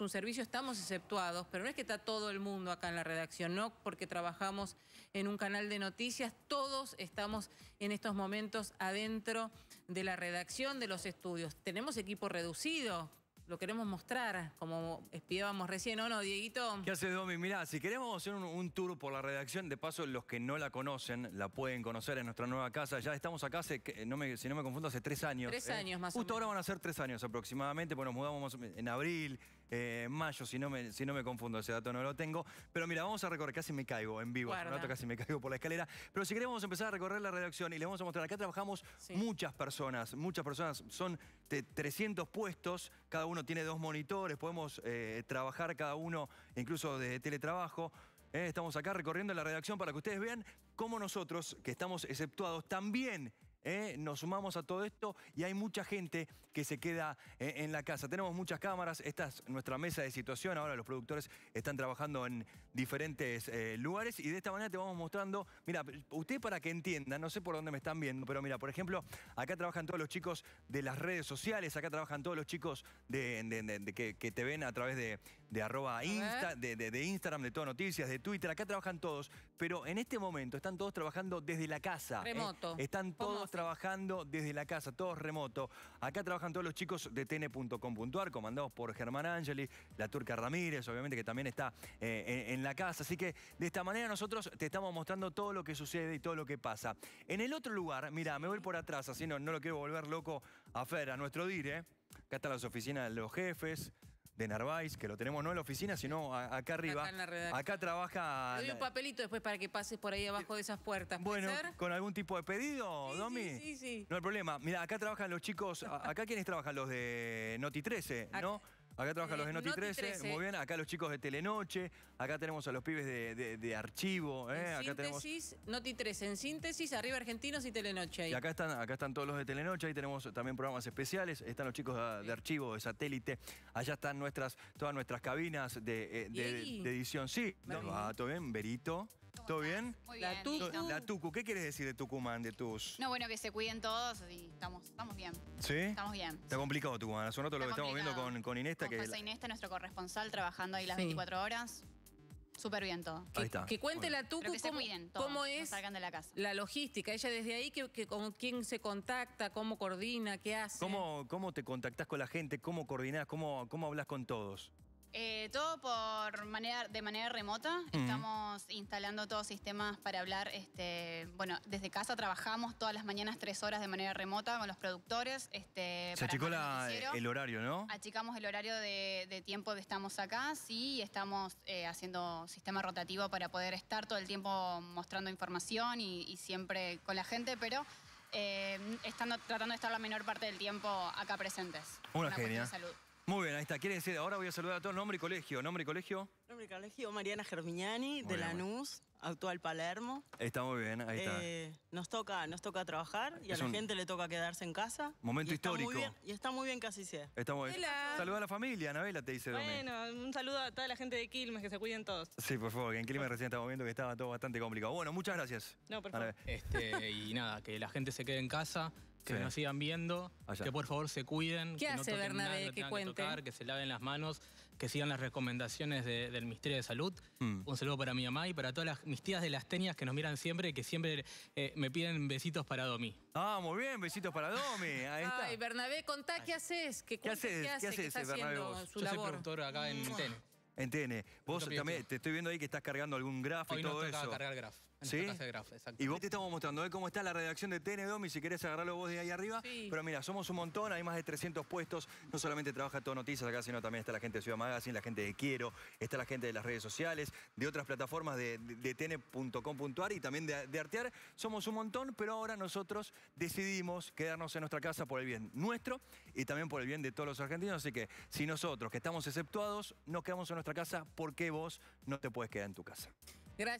un servicio, estamos exceptuados, pero no es que está todo el mundo acá en la redacción, no porque trabajamos en un canal de noticias, todos estamos en estos momentos adentro de la redacción de los estudios. Tenemos equipo reducido, lo queremos mostrar, como espiábamos recién, ¿o no, Dieguito? ¿Qué hace Domi? Mirá, si queremos hacer un, tour por la redacción, de paso, los que no la conocen, la pueden conocer en nuestra nueva casa. Ya estamos acá, hace, si no me confundo, hace tres años. Tres ¿eh? años más Justo o menos. ahora van a ser tres años aproximadamente, porque nos mudamos en abril, eh, mayo, si no, me, confundo, ese dato no lo tengo. Pero mira, vamos a recorrer, casi me caigo en vivo, casi me caigo por la escalera. Pero si queremos vamos a empezar a recorrer la redacción y les vamos a mostrar, acá trabajamos muchas personas, muchas personas, son 300 puestos, cada uno tiene dos monitores, podemos eh, trabajar cada uno incluso de teletrabajo. Eh, estamos acá recorriendo la redacción para que ustedes vean cómo nosotros, que estamos exceptuados, también ¿eh? nos sumamos a todo esto y hay mucha gente que se queda eh, en la casa. Tenemos muchas cámaras, esta es nuestra mesa de situación, ahora los productores están trabajando en diferentes eh, lugares y de esta manera te vamos mostrando, mira, usted para que entienda no sé por dónde me están viendo, pero mira, por ejemplo, acá trabajan todos los chicos de las redes sociales, acá trabajan todos los chicos que te ven a través de de arroba Insta, de, de, Instagram, de todo noticias, de Twitter. Acá trabajan todos, pero en este momento están todos trabajando desde la casa. ¿eh? Remoto. Están todos trabajando desde la casa, todos remoto. Acá trabajan todos los chicos de tn.com.ar, comandados por Germán Angeli, la Turca Ramírez, obviamente que también está eh, en, la casa. Así que de esta manera nosotros te estamos mostrando todo lo que sucede y todo lo que pasa. En el otro lugar, mira, me voy por atrás, así no, no lo quiero volver loco a Fer, a nuestro DIRE. Acá están las oficinas de los jefes, de Narváez, que lo tenemos no en la oficina, sino acá arriba. Acá, trabaja... Le doy un papelito después para que pases por ahí abajo de esas puertas. Bueno, ¿con algún tipo de pedido, Domi? Sí, sí, No hay problema. Mira, acá trabajan los chicos... ¿Acá quiénes trabajan? Los de Noti 13, ¿no? Acá trabajan los de Noti 13, muy eh. bien. Acá los chicos de Telenoche, acá tenemos a los pibes de, Archivo. Eh. acá tenemos... Noti 13, en síntesis, arriba Argentinos y Telenoche. Y acá están, acá están todos los de Telenoche, ahí tenemos también programas especiales. Están los chicos de, Archivo, de Satélite. Allá están nuestras, todas nuestras cabinas de, eh, edición. Sí, ¿Todo bien? Verito. ¿Todo bien? Muy bien. La Tucu. ¿qué quieres decir de Tucumán, de tus...? No, bueno, que se cuiden todos y estamos, bien. ¿Sí? Estamos bien. Está complicado Tucumán. Hace un rato lo que estamos viendo con, con Inesta. Con que José Inés, nuestro corresponsal, trabajando ahí las 24 horas. Súper bien todo. Ahí está. Que cuente la Tucu que cómo, cómo es de la casa. logística. Ella desde ahí, con quién se contacta, cómo coordina, qué hace. ¿Cómo, ¿Cómo te contactas con la gente? ¿Cómo coordinás? ¿Cómo, cómo hablas con todos? Eh, todo por manera, de manera remota. Estamos instalando todos sistemas para hablar. Este, bueno, desde casa trabajamos todas las mañanas tres horas de manera remota con los productores. Este, Se achicó el horario, ¿no? Achicamos el horario de, tiempo que estamos acá, sí, estamos eh, haciendo sistema rotativo para poder estar todo el tiempo mostrando información y, siempre con la gente, pero eh, estando, tratando de estar la menor parte del tiempo acá presentes. Una, genia. Muy bien, ahí está. Quiere decir, ahora voy a saludar a todos. Nombre y colegio. Nombre y colegio. Nombre y colegio, Mariana Germignani, de Lanús, actual Palermo. Está muy bien, ahí está. Eh, nos, toca, nos toca trabajar y a la gente le toca quedarse en casa. Momento histórico. y está muy bien que así sea. Está muy bien. Saluda a la familia, Anabela, te dice Bueno, un saludo a toda la gente de Quilmes, que se cuiden todos. Sí, por favor, que en Quilmes recién estamos viendo que estaba todo bastante complicado. Bueno, muchas gracias. No, por favor. Este, y nada, que la gente se quede en casa que nos sigan viendo, que por favor se cuiden, que no toquen nada, que, que, que se laven las manos, que sigan las recomendaciones del Ministerio de Salud. Mm. Un saludo para mi mamá y para todas las, mis tías de las tenias que nos miran siempre y que siempre eh, me piden besitos para Domi. Ah, muy bien, besitos para Domi. Ahí está. Ay, Bernabé, contá qué haces, qué, ¿Qué haces, qué haces, ¿Qué haces haciendo su Yo labor. soy productor acá en TN. En TN. Vos también, te estoy viendo ahí que estás cargando algún grafo Hoy y todo no eso. cargar ¿Sí? y vos te estamos mostrando ¿eh? cómo está la redacción de tn y si querés agarrarlo vos de ahí arriba. Pero mira, somos un montón, hay más de 300 puestos. No solamente trabaja todo Noticias acá, sino también está la gente de Ciudad Magazine, la gente de Quiero, está la gente de las redes sociales, de otras plataformas de, de, y también de, de, Artear. Somos un montón, pero ahora nosotros decidimos quedarnos en nuestra casa por el bien nuestro y también por el bien de todos los argentinos. Así que si nosotros, que estamos exceptuados, nos quedamos en nuestra casa, ¿por qué vos no te puedes quedar en tu casa? Gracias.